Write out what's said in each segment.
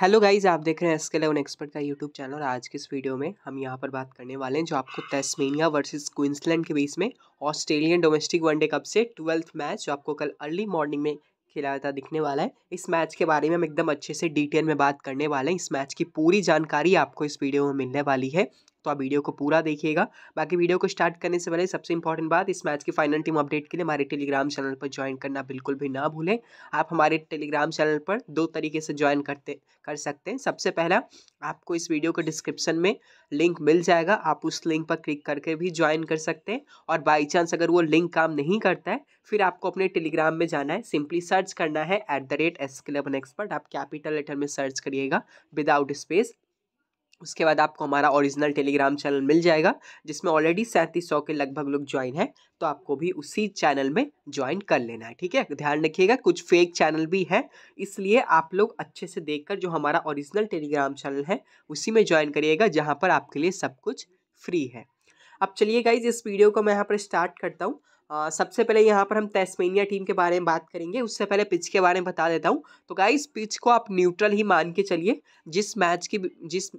hello guys आप देख रहे हैं एसके लेवन एक्सपर्ट का यूट्यूब चैनल और आज के इस वीडियो में हम यहाँ पर बात करने वाले हैं जो आपको तेस्मेनिया वर्सेस क्वींसलैंड के बीच में ऑस्ट्रेलियन डोमेस्टिक वनडे कप से ट्वेल्थ मैच जो आपको कल अर्ली मॉर्निंग में खेला जाता दिखने वाला है इस मैच के बारे में हम एकदम अच्छे से डिटेल में बात करने वाले हैं इस मैच की पूरी जानकारी आपको इस वीडियो में मिलने वाली है तो आप वीडियो को पूरा देखिएगा बाकी वीडियो को स्टार्ट करने से पहले सबसे इंपॉर्टेंट बात इस मैच की फाइनल टीम अपडेट के लिए हमारे टेलीग्राम चैनल पर ज्वाइन करना बिल्कुल भी ना भूलें आप हमारे टेलीग्राम चैनल पर दो तरीके से ज्वाइन करते कर सकते हैं सबसे पहला आपको इस वीडियो के डिस्क्रिप्शन में लिंक मिल जाएगा आप उस लिंक पर क्लिक करके भी ज्वाइन कर सकते हैं और बाई चांस अगर वो लिंक काम नहीं करता है फिर आपको अपने टेलीग्राम में जाना है सिंपली सर्च करना है at the rate S club expert आप कैपिटल लेटर में सर्च करिएगा विदाउट स्पेस उसके बाद आपको हमारा ओरिजिनल टेलीग्राम चैनल मिल जाएगा जिसमें ऑलरेडी सैंतीस सौ के लगभग लोग ज्वाइन हैं तो आपको भी उसी चैनल में ज्वाइन कर लेना है ठीक है ध्यान रखिएगा कुछ फेक चैनल भी हैं इसलिए आप लोग अच्छे से देखकर जो हमारा ओरिजिनल टेलीग्राम चैनल है उसी में ज्वाइन करिएगा जहाँ पर आपके लिए सब कुछ फ्री है अब चलिए गाइज इस वीडियो को मैं यहाँ पर स्टार्ट करता हूँ सबसे पहले यहाँ पर हम तेस्मेनिया टीम के बारे में बात करेंगे उससे पहले पिच के बारे में बता देता हूँ तो गाइज पिच को आप न्यूट्रल ही मान के चलिए जिस मैच की जिस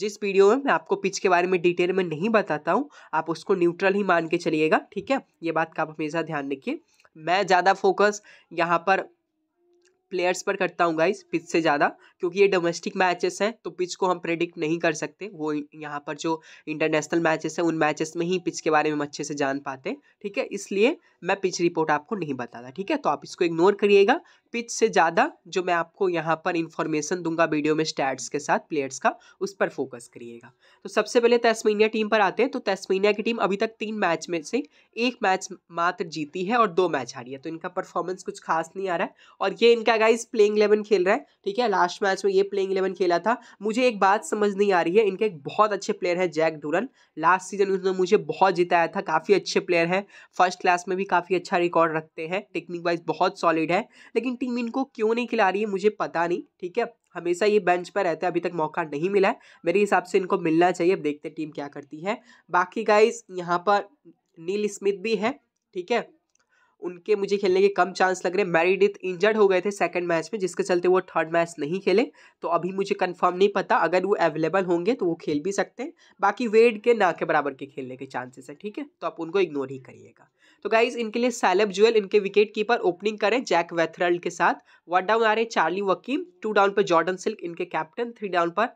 जिस वीडियो में मैं आपको पिच के बारे में डिटेल में नहीं बताता हूँ आप उसको न्यूट्रल ही मान के चलिएगा ठीक है ये बात का आप हमेशा ध्यान रखिए मैं ज़्यादा फोकस यहाँ पर प्लेयर्स पर करता हूँ गाइस पिच से ज़्यादा क्योंकि ये डोमेस्टिक मैचेस हैं तो पिच को हम प्रेडिक्ट नहीं कर सकते वो यहाँ पर जो इंटरनेशनल मैचेस हैं उन मैचेस में ही पिच के बारे में हम अच्छे से जान पाते ठीक है इसलिए मैं पिच रिपोर्ट आपको नहीं बताता ठीक है तो आप इसको इग्नोर करिएगा पिच से ज़्यादा जो मैं आपको यहाँ पर इन्फॉर्मेशन दूंगा वीडियो में स्टैट्स के साथ प्लेयर्स का उस पर फोकस करिएगा तो सबसे पहले तस्मीनिया टीम पर आते हैं तो तस्मीनिया की टीम अभी तक तीन मैच में से एक मैच मात्र जीती है और दो मैच हारी है तो इनका परफॉर्मेंस कुछ खास नहीं आ रहा है और ये इनका गाइस प्लेइंग इलेवन खेल रहा है ठीक है लास्ट मैच में ये प्लेइंग इलेवन खेला था मुझे एक बात समझ नहीं आ रही है इनके एक बहुत अच्छे प्लेयर है जैक धुरन लास्ट सीजन उसने मुझे बहुत जिताया था काफ़ी अच्छे प्लेयर हैं फर्स्ट क्लास में भी काफ़ी अच्छा रिकॉर्ड रखते हैं टेक्निक वाइज बहुत सॉलिड है लेकिन टीम इनको क्यों नहीं खिला रही है मुझे पता नहीं ठीक है हमेशा ये बेंच पर रहते हैं अभी तक मौका नहीं मिला है मेरे हिसाब से इनको मिलना चाहिए अब देखते हैं टीम क्या करती है बाकी गाइज यहाँ पर नील स्मिथ भी है ठीक है उनके मुझे खेलने के कम चांस लग रहे मैरीडिथ इंजर्ड हो गए थे सेकंड मैच में जिसके चलते वो थर्ड मैच नहीं खेले तो अभी मुझे कंफर्म नहीं पता अगर वो अवेलेबल होंगे तो वो खेल भी सकते हैं बाकी वेड के ना के बराबर के खेलने के चांसेस हैं ठीक है तो आप उनको इग्नोर ही करिएगा तो गाइज इनके लिए सैलब जुएल इनके विकेट कीपर ओपनिंग करें जैक वेथरल्ड के साथ वन डाउन आ रहे चार्ली वकीम टू डाउन पर जॉर्डन सिल्क इनके कैप्टन थ्री डाउन पर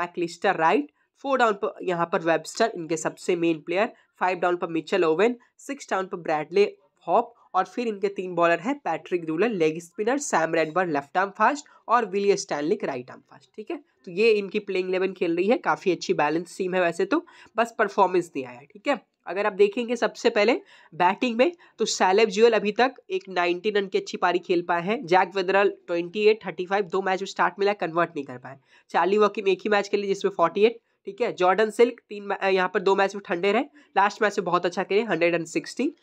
मैकलिस्टर राइट फोर डाउन पर यहाँ पर वेबस्टर इनके सबसे मेन प्लेयर फाइव डाउन पर मिचल ओवेन सिक्स डाउन पर ब्रैडले हॉप और फिर इनके तीन बॉलर हैं पैट्रिक रूलर leg spinner Sam Rainbird left arm fast और Billy Stanlake right arm fast ठीक है तो ये इनकी प्लेइंग इलेवन खेल रही है काफ़ी अच्छी बैलेंस टीम है वैसे तो बस परफॉर्मेंस नहीं आया ठीक है अगर आप देखेंगे सबसे पहले बैटिंग में तो सैलेब जुअल अभी तक एक नाइनटी रन की अच्छी पारी खेल पाए हैं Jack Weatherald twenty eight thirty five दो मैच में स्टार्ट मिला कन्वर्ट नहीं कर पाए चार्ली वकीम एक ही मैच खेली जिसमें फोर्टी एट ठीक है जॉर्डन सिल्क तीन यहाँ पर दो मैच में ठंडे रहे लास्ट मैच में बहुत अच्छा खेले हंड्रेड एंड सिक्सटी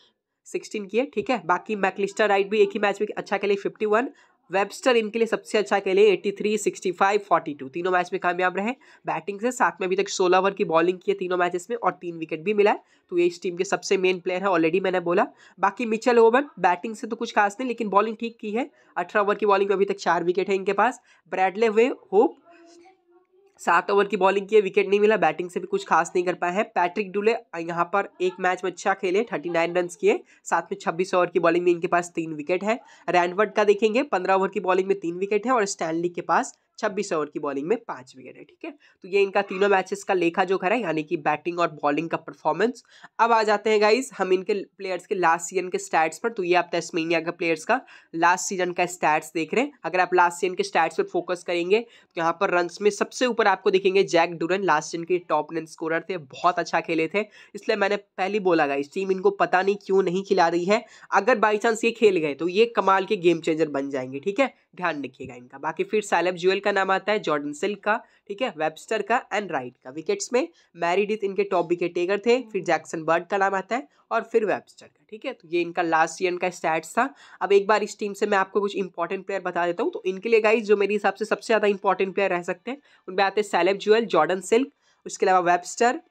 सिक्सटीन की है ठीक है बाकी मैकलिस्टर राइट भी एक ही मैच में अच्छा खेले फिफ्टी वन वेबस्टर इनके लिए सबसे अच्छा खेले 83, 65, 42 तीनों मैच में कामयाब रहे बैटिंग से साथ में अभी तक 16 ओवर की बॉलिंग की है तीनों मैचेस में और तीन विकेट भी मिला है तो ये इस टीम के सबसे मेन प्लेयर है ऑलरेडी मैंने बोला बाकी मिचल ओवन बैटिंग से तो कुछ खास नहीं लेकिन बॉलिंग ठीक की है अठारह ओवर की बॉलिंग में अभी तक चार विकेट है इनके पास ब्रैडले वे होप सात ओवर की बॉलिंग की है विकेट नहीं मिला बैटिंग से भी कुछ खास नहीं कर पाया है पैट्रिक डुले यहाँ पर एक मैच में अच्छा खेले थर्टी नाइन रन किए साथ में छब्बीस ओवर की बॉलिंग में इनके पास तीन विकेट है रैनवर्ड का देखेंगे पंद्रह ओवर की बॉलिंग में तीन विकेट है और स्टैनली के पास छब्बीस ओवर की बॉलिंग में पाँच विकेट है ठीक है तो ये इनका तीनों मैचेस का लेखा जोखा है यानी कि बैटिंग और बॉलिंग का परफॉर्मेंस अब आ जाते हैं गाइज हम इनके प्लेयर्स के लास्ट सीजन के स्टैट्स पर तो ये आप तस्मीनिया के प्लेयर्स का लास्ट सीजन का स्टैट्स देख रहे हैं अगर आप लास्ट सीजन के स्टैट्स पर फोकस करेंगे तो यहाँ पर रन में सबसे ऊपर आपको देखेंगे जैक डूरन लास्ट सीजन के टॉप रन स्कोरर थे बहुत अच्छा खेले थे इसलिए मैंने पहले बोला गाइज टीम इनको पता नहीं क्यों नहीं खिला रही है अगर बाई चांस ये खेल गए तो ये कमाल के गेम चेंजर बन जाएंगे ठीक है ध्यान रखिएगा इनका बाकी फिर सैलब ज्वेल का नाम आता है जॉर्डन सिल्क का ठीक है वेबस्टर का एंड राइट का विकेट्स में मैरीडिथ इनके टॉप विकेट टेकर थे फिर जैक्सन बर्ड का नाम आता है और फिर वेबस्टर का ठीक है तो ये इनका लास्ट ईयर का स्टैट्स था अब एक बार इस टीम से मैं आपको कुछ इंपॉर्टेंट प्लेयर बता देता हूँ तो इनके लिए गाइज जो मेरे हिसाब से सबसे ज़्यादा इंपॉर्टेंट प्लेयर रह सकते हैं उनमें आते हैं सैलेब जुएल जॉर्डन सिल्क उसके अलावा वेबस्टर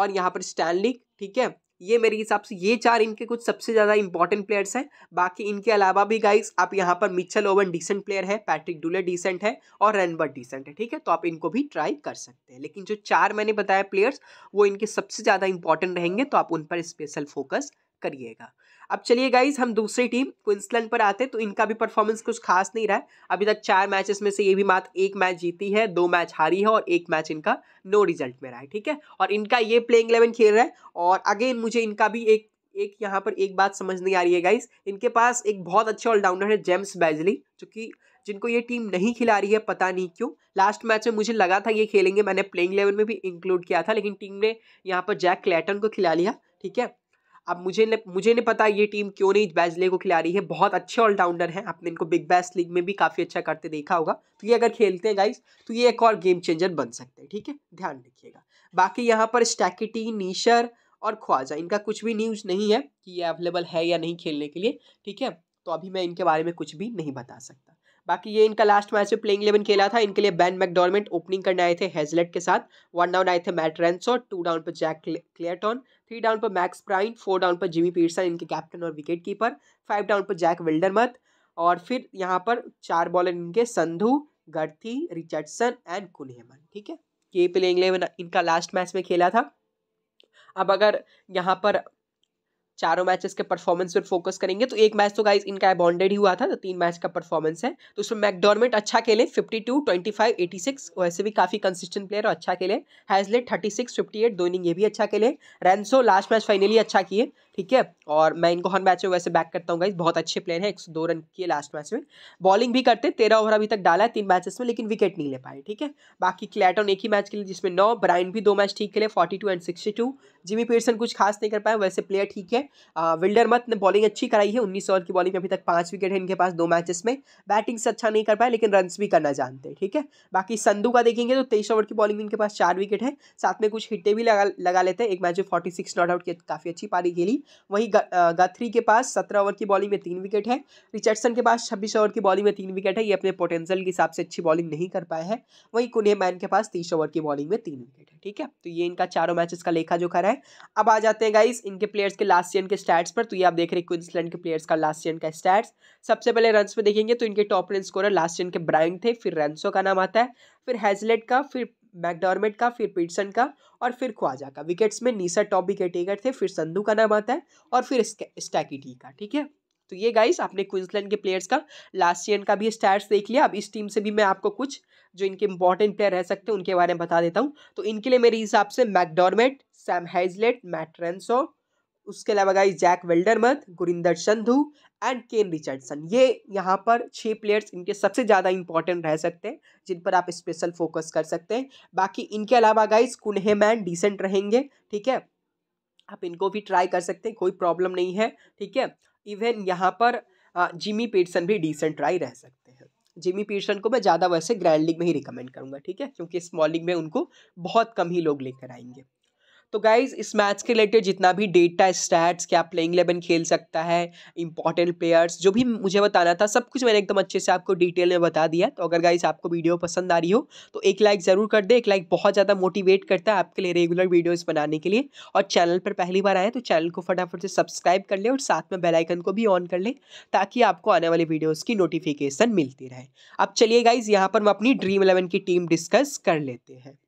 और यहाँ पर स्टैनलिक ठीक है ये मेरे हिसाब से ये चार इनके कुछ सबसे ज़्यादा इंपॉर्टेंट प्लेयर्स हैं बाकी इनके अलावा भी गाइस आप यहाँ पर मिचल ओवन डिसेंट प्लेयर है पैट्रिक डुले डिसेंट है और रनबर्ट डिसेंट है ठीक है तो आप इनको भी ट्राई कर सकते हैं लेकिन जो चार मैंने बताया प्लेयर्स वो इनके सबसे ज़्यादा इंपॉर्टेंट रहेंगे तो आप उन पर स्पेशल फोकस करिएगा अब चलिए गाइज हम दूसरी टीम क्विंसलैंड पर आते तो इनका भी परफॉर्मेंस कुछ खास नहीं रहा है अभी तक चार मैचेस में से ये भी मात्र एक मैच जीती है दो मैच हारी है और एक मैच इनका नो रिजल्ट में रहा है ठीक है और इनका ये प्लेइंग इलेवन खेल रहा है और अगेन मुझे इनका भी एक एक यहाँ पर एक बात समझ नहीं आ रही है गाइज इनके पास एक बहुत अच्छा ऑलराउंडर है जेम्स बैजली जो कि जिनको ये टीम नहीं खिला रही है पता नहीं क्यों लास्ट मैच में मुझे लगा था ये खेलेंगे मैंने प्लेइंग इलेवन में भी इंक्लूड किया था लेकिन टीम ने यहाँ पर जैक क्लैटन को खिला लिया ठीक है अब मुझे न, मुझे नहीं पता ये टीम क्यों नहीं बैजले को खिला रही है बहुत अच्छे ऑलराउंडर हैं आपने इनको बिग बैस लीग में भी काफ़ी अच्छा करते देखा होगा तो ये अगर खेलते हैं गाइज तो ये एक और गेम चेंजर बन सकते हैं ठीक है ध्यान रखिएगा बाकी यहाँ पर स्टैकिटी नीशर और ख्वाजा इनका कुछ भी न्यूज़ नहीं है कि ये अवेलेबल है या नहीं खेलने के लिए ठीक है तो अभी मैं इनके बारे में कुछ भी नहीं बता सकता बाकी ये इनका लास्ट मैच में प्लेइंग इलेवन खेला था इनके लिए बैन मैकडॉर्मेंट ओपनिंग करने आए थे हेजलेट के साथ वन डाउन आए थे मैट रेंसो टू डाउन पर जैक क्लेटॉन थ्री डाउन पर मैक्स प्राइन फोर डाउन पर जिमी पीटसन इनके कैप्टन और विकेट कीपर फाइव डाउन पर जैक विल्डरमथ और फिर यहाँ पर चार बॉलर इनके संधु गर्थी रिचर्डसन एंड कुनहेमन ठीक है ये प्लेइंग इलेवन इनका लास्ट मैच में खेला था अब अगर यहाँ पर चारों मैचेस के परफॉर्मेंस पर फोकस करेंगे तो एक मैच तो गाइज इनका बॉन्डेड ही हुआ था तो तीन मैच का परफॉर्मेंस है तो उसमें मैकडोरमेट अच्छा खेले fifty two twenty five eighty six वैसे भी काफी कंसिस्टेंट प्लेयर और अच्छा खेले Hazlett thirty six fifty eight दो इनिंग ये भी अच्छा खेले रेंसो लास्ट मैच फाइनली अच्छा किए ठीक है और मैं इनको हर मैच में वैसे बैक करता हूँ गाइज बहुत अच्छे प्लेयर हैं एक सौ दो रन किए लास्ट मैच में बॉलिंग भी करते हैं तेरह ओवर अभी तक डाला है तीन मैचेस में लेकिन विकेट नहीं ले पाए ठीक है बाकी क्लैटन एक ही मैच के लिए जिसमें नौ ब्राइन भी दो मैच ठीक खेले forty two and sixty two Jimmy Peterson कुछ खास नहीं कर पाए वैसे प्लेयर ठीक है विल्डर मत ने बॉलिंग अच्छी कराई है उन्नीस ओवर की बॉलिंग में अभी तक पाँच विकेट है इनके पास दो मैचेस में बैटिंग से अच्छा नहीं कर पाए लेकिन रन भी करना जानते हैं ठीक है बाकी संधू का देखेंगे तो तेईस ओवर की बॉलिंग में इनके पास चार विकेट है साथ में कुछ हिट्टे भी लगा लगा लेते हैं एक मैच में फोर्टी सिक्स नॉट आउट की काफ़ी अच्छी पारी खेली वहीं गथरी के पास सत्रह ओवर की बॉलिंग में तीन विकेट है रिचर्डसन के पास छब्बीस ओवर की बॉलिंग में तीन विकेट है ये अपने पोटेंशियल के हिसाब से अच्छी बॉलिंग नहीं कर पाए हैं वहीं कुने मैन के पास तीस ओवर की बॉलिंग में तीन विकेट है ठीक है तो ये इनका चारों मैचेस का लेखा जोखा है अब आ जाते हैं गाइस इनके प्लेयर्स के लास्ट ईयर के स्टैट्स पर तो ये आप देख रहे हैं क्विंसलैंड के प्लेयर्स का लास्ट ईयर का स्टैट्स सबसे पहले रन में देखेंगे तो इनके top run score last year के ब्रायन थे फिर रेंसो का नाम आता है फिर हैजलेट का फिर मैकडॉर्मेट का फिर पीटसन का और फिर ख्वाजा का विकेट्स में नीसा टॉप विकेट टेकर थे फिर संधू का नाम आता है और फिर स्टैकिटी का ठीक है तो ये गाइस आपने क्विंसलैंड के प्लेयर्स का लास्ट ईयर का भी स्टैट्स देख लिया अब इस टीम से भी मैं आपको कुछ जो इनके इंपॉर्टेंट प्लेयर रह सकते हैं उनके बारे में बता देता हूँ तो इनके लिए मेरे हिसाब से मैकडॉर्मेट सैम हेजलेट मैट्रेंसो उसके अलावा guys Jack Wildermuth Gurinder Sandhu and Kane Richardson ये यहाँ पर छः प्लेयर्स इनके सबसे ज़्यादा इंपॉर्टेंट रह सकते हैं जिन पर आप स्पेशल फोकस कर सकते हैं बाकी इनके अलावा गाइज कुन्हे मैन डिसेंट रहेंगे ठीक है आप इनको भी ट्राई कर सकते हैं कोई प्रॉब्लम नहीं है ठीक है इवन यहाँ पर जिमी पीटसन भी डिसेंट ट्राई रह सकते हैं जिमी पीटसन को मैं ज़्यादा वैसे ग्रैंड लीग में ही रिकमेंड करूँगा ठीक है क्योंकि स्मॉल लीग में उनको बहुत कम ही लोग लेकर आएंगे तो गाइज इस मैच के रिलेटेड जितना भी डेटा स्टैट्स क्या प्लेइंग इलेवन खेल सकता है इंपॉर्टेंट प्लेयर्स जो भी मुझे बताना था सब कुछ मैंने एकदम अच्छे से आपको डिटेल में बता दिया तो अगर गाइज आपको वीडियो पसंद आ रही हो तो एक लाइक ज़रूर कर दे एक लाइक बहुत ज़्यादा मोटिवेट करता है आपके लिए रेगुलर वीडियोज़ बनाने के लिए और चैनल पर पहली बार आए तो चैनल को फटाफट से सब्सक्राइब कर ले और साथ में बेलाइकन को भी ऑन कर ले ताकि आपको आने वाले वीडियोज़ की नोटिफिकेशन मिलती रहे अब चलिए गाइज यहाँ पर हम अपनी ड्रीम इलेवन की टीम डिस्कस कर लेते हैं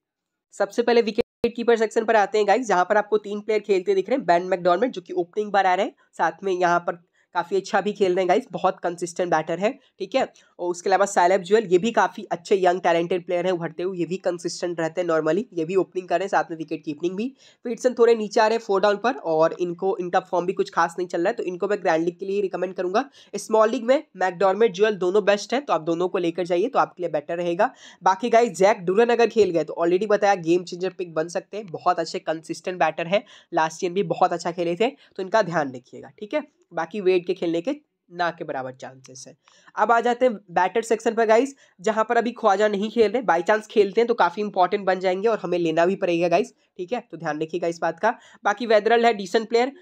सबसे पहले विकेट कीपर सेक्शन पर आते हैं गाइस जहां पर आपको तीन प्लेयर खेलते दिख रहे हैं बैन मैकडॉनमेंट जो कि ओपनिंग बार आ रहे हैं साथ में यहाँ पर काफ़ी अच्छा भी खेल रहे हैं गाइस बहुत कंसिस्टेंट बैटर है ठीक है और उसके अलावा साइलेब जुअल ये भी काफ़ी अच्छे यंग टैलेंटेड प्लेयर हैं उभरते हुए ये भी कंसिस्टेंट रहते हैं नॉर्मली ये भी ओपनिंग कर रहे हैं साथ में विकेट कीपिंग भी फिटसन थोड़े नीचे आ रहे हैं फोर डाउन पर और इनको इनका फॉर्म भी कुछ खास नहीं चल रहा है तो इनको मैं ग्रैंड लीग के लिए रिकमेंड करूँगा स्मॉल लीग में मैकडॉर्मेट जुअल दोनों बेस्ट हैं तो आप दोनों को लेकर जाइए तो आपके लिए बेटर रहेगा बाकी गाइज जैक डुरन अगर खेल गए तो ऑलरेडी बताया गेम चेंजर पिक बन सकते हैं बहुत अच्छे कंसिस्टेंट बैटर है लास्ट ईयर भी बहुत अच्छा खेले थे तो इनका ध्यान रखिएगा ठीक है बाकी वेड के खेलने के ना के बराबर चांसेस हैं अब आ जाते हैं बैटर सेक्शन पर गाइस जहाँ पर अभी ख्वाजा नहीं खेल रहे बाई चांस खेलते हैं तो काफ़ी इंपॉर्टेंट बन जाएंगे और हमें लेना भी पड़ेगा गाइस ठीक है तो ध्यान रखिएगा इस बात का बाकी वेदरल है डिसेंट प्लेयर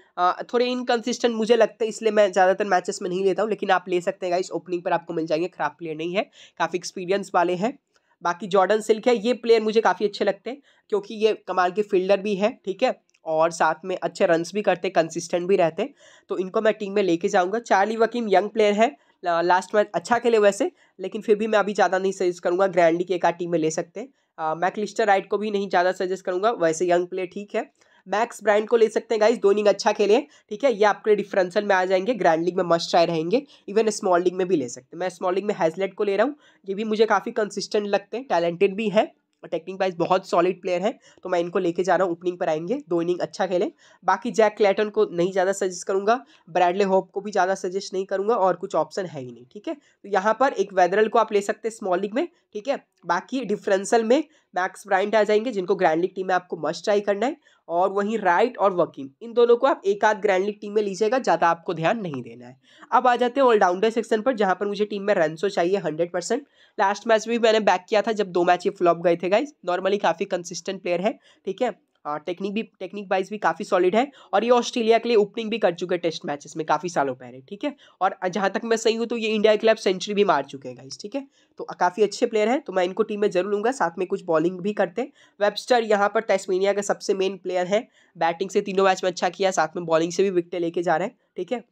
थोड़े इनकन्सिस्टेंट मुझे लगता है इसलिए मैं ज़्यादातर मैचेस में नहीं लेता हूँ लेकिन आप ले सकते हैं गाइस ओपनिंग पर आपको मिल जाएंगे खराब प्लेयर नहीं है काफ़ी एक्सपीरियंस वाले हैं बाकी जॉर्डन सिल्क है ये प्लेयर मुझे काफ़ी अच्छे लगते हैं क्योंकि ये कमाल के फील्डर भी है ठीक है और साथ में अच्छे रन्स भी करते कंसिस्टेंट भी रहते तो इनको मैं टीम में लेके जाऊंगा चार्ली वकीम यंग प्लेयर है लास्ट मैच अच्छा खेले वैसे लेकिन फिर भी मैं अभी ज़्यादा नहीं सजेस्ट करूँगा ग्रैंडी के एक टीम में ले सकते हैं क्लिस्टर राइट को भी नहीं ज़्यादा सजेस्ट करूँगा वैसे यंग प्लेयर ठीक है मैक्स ब्रांड को ले सकते हैं गाइस दोनिंग अच्छा खेले ठीक है ये आपके डिफरेंसल में आ जाएंगे ग्रैंड लीग में मस्ट ट्राई रहेंगे इवन स्मॉल लीग में भी ले सकते हैं मैं स्मॉल लीग में हैजलेट को ले रहा हूँ ये भी मुझे काफ़ी कंसिस्टेंट लगते हैं टैलेंटेड भी है और टेक्निक वाइज बहुत सॉलिड प्लेयर है तो मैं इनको लेके जा रहा हूँ ओपनिंग पर आएंगे दो इनिंग अच्छा खेले बाकी जैक क्लेटन को नहीं ज़्यादा सजेस्ट करूँगा ब्रैडले होप को भी ज़्यादा सजेस्ट नहीं करूँगा और कुछ ऑप्शन है ही नहीं ठीक है तो यहाँ पर एक वेदरल को आप ले सकते हैं स्मॉल लीग में ठीक है बाकी डिफरेंसल में मैक्स ब्राइंट आ जाएंगे जिनको ग्रैंड लीग टीम में आपको मस्ट ट्राई करना है और वहीं राइट और वकीम इन दोनों को आप एक आध ग्रैंड लीग टीम में लीजिएगा ज़्यादा आपको ध्यान नहीं देना है अब आ जाते हैं ऑलराउंडर सेक्शन पर जहाँ पर मुझे टीम में रनसो चाहिए हंड्रेड परसेंट लास्ट मैच भी मैंने बैक किया था जब दो मैच ये फ्लॉप गए थे गाइज नॉर्मली काफ़ी कंसिस्टेंट प्लेयर है ठीक है टेक्निक हाँ, भी टेक्निक वाइज भी काफ़ी सॉलिड है और ये ऑस्ट्रेलिया के लिए ओपनिंग भी कर चुके हैं टेस्ट मैचेस में काफ़ी सालों पहले ठीक है और जहाँ तक मैं सही हूँ तो ये इंडिया के खिलाफ सेंचुरी भी मार चुके हैं गाइज ठीक है तो काफ़ी अच्छे प्लेयर हैं तो मैं इनको टीम में जरूर लूँगा साथ में कुछ बॉलिंग भी करते हैं वेबस्टर यहाँ पर टेस्मेनिया का सबसे मेन प्लेयर है बैटिंग से तीनों मैच में अच्छा किया साथ में बॉलिंग से भी विकटें लेके जा रहे हैं ठीक है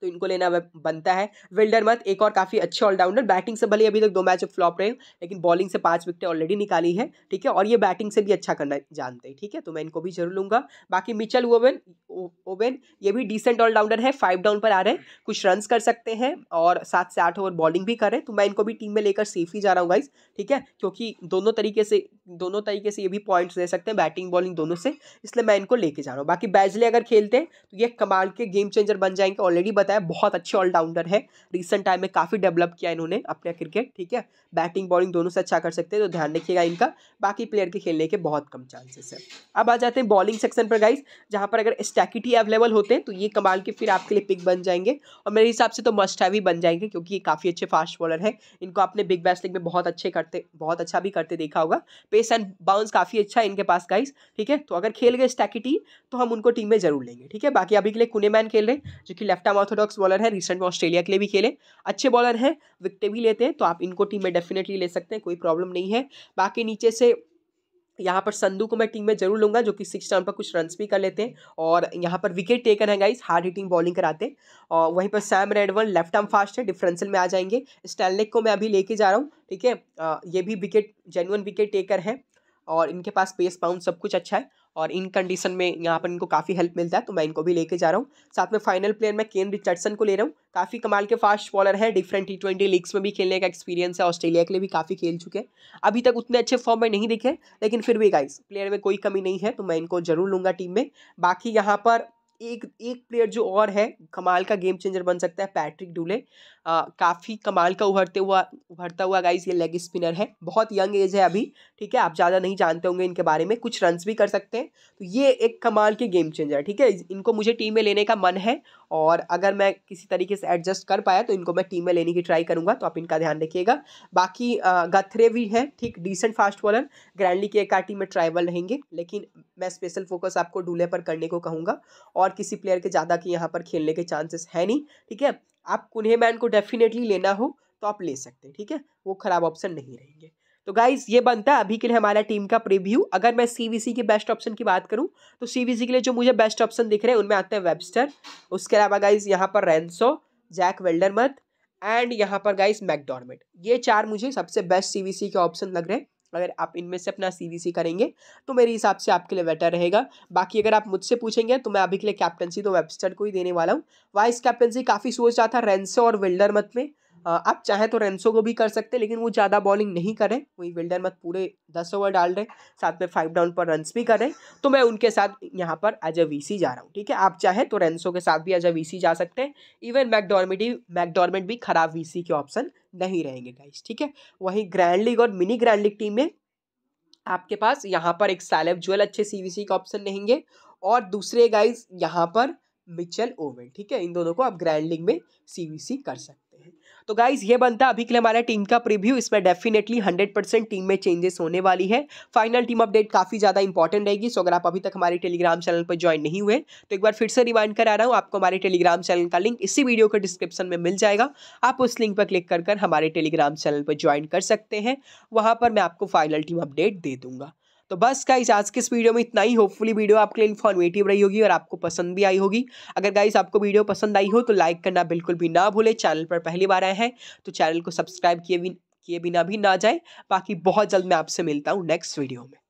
तो इनको लेना बनता है विल्डर मत एक और काफ़ी अच्छे ऑलराउंडर बैटिंग से भले अभी तक दो मैच फ्लॉप रहे लेकिन बॉलिंग से पांच विकेट ऑलरेडी निकाली है ठीक है और ये बैटिंग से भी अच्छा करना जानते हैं ठीक है तो मैं इनको भी जरूर लूंगा बाकी मिचल वोवन ओवेन ये भी डिसेंट ऑलराउंडर है फाइव डाउन पर आ रहे हैं कुछ रन कर सकते हैं और सात से आठ ओवर बॉलिंग भी कर रहे हैं तो मैं इनको भी टीम में लेकर सेफ ही जा रहा हूँ गाइज ठीक है क्योंकि दोनों तरीके से दोनों तरीके से ये भी पॉइंट्स दे सकते हैं बैटिंग बॉलिंग दोनों से इसलिए मैं इनको लेके जा रहा हूँ बाकी बैजले अगर खेलते हैं तो ये कमाल के गेम चेंजर बन जाएंगे ऑलरेडी बताया बहुत अच्छे ऑलराउंडर है रिसेंट टाइम में काफ़ी डेवलप किया इन्होंने अपना क्रिकेट ठीक है बैटिंग बॉलिंग दोनों से अच्छा कर सकते हैं तो ध्यान रखिएगा इनका बाकी प्लेयर के खेलने के बहुत कम चांसेस है अब आ जाते हैं बॉलिंग सेक्शन पर गाइज जहाँ पर अगर स्टैक पैकेट ही अवेलेबल होते हैं तो ये कमाल के फिर आपके लिए पिक बन जाएंगे और मेरे हिसाब से तो मस्ट हैव ही बन जाएंगे क्योंकि ये काफ़ी अच्छे फास्ट बॉलर हैं इनको आपने बिग बैस लीग में बहुत अच्छे करते बहुत अच्छा भी करते देखा होगा पेस एंड बाउंस काफ़ी अच्छा है इनके पास गाइस ठीक है तो अगर खेल गए स्टैकिट ही तो हम उनको टीम में जरूर लेंगे ठीक है बाकी अभी के लिए कुनेमैन खेल रहे हैं जो कि लेफ्ट आर्म ऑर्थोडॉक्स बॉलर है रिसेंट में ऑस्ट्रेलिया के लिए भी खेले अच्छे बॉलर हैं विकटें भी लेते हैं तो आप इनको टीम में डेफिनेटली ले सकते हैं कोई प्रॉब्लम नहीं है बाकी नीचे से यहाँ पर संधू को मैं टीम में जरूर लूंगा जो कि सिक्स रन पर कुछ रन्स भी कर लेते हैं और यहाँ पर विकेट टेकर हैं गाइस हार्ड हिटिंग बॉलिंग कराते हैं और वहीं पर सैम रेडवन लेफ्ट आर्म फास्ट है डिफरेंशियल में आ जाएंगे स्टैनलेक को मैं अभी लेके जा रहा हूँ ठीक है ये भी विकेट जेनुअन विकेट टेकर है और इनके पास पेस पाउंड सब कुछ अच्छा है और इन कंडीशन में यहाँ पर इनको काफ़ी हेल्प मिलता है तो मैं इनको भी लेके जा रहा हूँ साथ में फाइनल प्लेयर मैं केन रिचर्डसन को ले रहा हूँ काफ़ी कमाल के फास्ट बॉलर है डिफरेंट टी ट्वेंटी लीग्स में भी खेलने का एक्सपीरियंस है ऑस्ट्रेलिया के लिए भी काफ़ी खेल चुके हैं अभी तक उतने अच्छे फॉर्म में नहीं दिखे लेकिन फिर भी गाइस प्लेयर में कोई कमी नहीं है तो मैं इनको जरूर लूँगा टीम में बाकी यहाँ पर एक एक प्लेयर जो और है कमाल का गेम चेंजर बन सकता है पैट्रिक डूले काफ़ी कमाल का उभरते हुआ उभरता हुआ गाइज ये लेग स्पिनर है बहुत यंग एज है अभी ठीक है आप ज़्यादा नहीं जानते होंगे इनके बारे में कुछ रन्स भी कर सकते हैं तो ये एक कमाल के गेम चेंजर ठीक है इनको मुझे टीम में लेने का मन है और अगर मैं किसी तरीके से एडजस्ट कर पाया तो इनको मैं टीम में लेने की ट्राई करूँगा तो आप इनका ध्यान रखिएगा बाकी गथरे भी है ठीक डिसेंट फास्ट बॉलर ग्रैंडली के एक टीम में ट्राइवल रहेंगे लेकिन मैं स्पेशल फोकस आपको डूले पर करने को कहूँगा और किसी प्लेयर के ज़्यादा कि यहाँ पर खेलने के चांसेस है नहीं ठीक है आप कुन्हे मैन को डेफिनेटली लेना हो तो आप ले सकते हैं ठीक है वो ख़राब ऑप्शन नहीं रहेंगे तो गाइज ये बनता है अभी के लिए हमारा टीम का प्रीव्यू अगर मैं सीवीसी के बेस्ट ऑप्शन की बात करूँ तो सीवीसी के लिए जो मुझे बेस्ट ऑप्शन दिख रहे हैं उनमें आते हैं वेबस्टर उसके अलावा गाइज यहाँ पर रेंसो जैक वेल्डरमथ एंड यहाँ पर गाइज मैकडॉर्मेट ये चार मुझे सबसे बेस्ट सी के ऑप्शन लग रहे हैं अगर आप इनमें से अपना सी करेंगे तो मेरे हिसाब से आपके लिए बेटर रहेगा बाकी अगर आप मुझसे पूछेंगे तो मैं अभी के लिए कैप्टनसी तो वेबस्टर को ही देने वाला हूँ वाइस कैप्टनसी काफ़ी सोच रहा था रेंसो और वेल्डर मत में आप चाहें तो रेंसो को भी कर सकते हैं लेकिन वो ज़्यादा बॉलिंग नहीं करें वही विल्डर मत पूरे दस ओवर डाल रहे साथ में फाइव डाउन पर रन्स भी करें तो मैं उनके साथ यहाँ पर एज अ वी जा रहा हूँ ठीक है आप चाहें तो रेंसो के साथ भी एज अ वी जा सकते हैं इवन मैकडॉर्मेडी मैकडॉर्मेट भी खराब वी के ऑप्शन नहीं रहेंगे गाइस ठीक है वहीं ग्रैंड लीग और मिनी ग्रैंड लीग टीम में आपके पास यहाँ पर एक सैलेब ज्वेल अच्छे सी के ऑप्शन रहेंगे और दूसरे गाइज यहाँ पर मिचल ओवेन ठीक है इन दोनों को आप ग्रैंड लीग में सी कर सकते हैं तो गाइज ये बनता अभी के लिए हमारे टीम का प्रीव्यू इसमें डेफिनेटली हंड्रेड परसेंट टीम में चेंजेस होने वाली है फाइनल टीम अपडेट काफ़ी ज़्यादा इंपॉर्टेंट रहेगी सो अगर आप अभी तक हमारे टेलीग्राम चैनल पर ज्वाइन नहीं हुए तो एक बार फिर से रिमाइंड करा रहा हूँ आपको हमारे टेलीग्राम चैनल का लिंक इसी वीडियो के डिस्क्रिप्शन में मिल जाएगा आप उस लिंक पर क्लिक कर हमारे टेलीग्राम चैनल पर ज्वाइन कर सकते हैं वहाँ पर मैं आपको फाइनल टीम अपडेट दे दूँगा तो बस गाइस आज के इस वीडियो में इतना ही होपफुली वीडियो आपके लिए इन्फॉर्मेटिव रही होगी और आपको पसंद भी आई होगी अगर गाइस आपको वीडियो पसंद आई हो तो लाइक करना बिल्कुल भी ना भूले चैनल पर पहली बार आए हैं तो चैनल को सब्सक्राइब किए भी किए बिना भी ना जाए बाकी बहुत जल्द मैं आपसे मिलता हूँ नेक्स्ट वीडियो में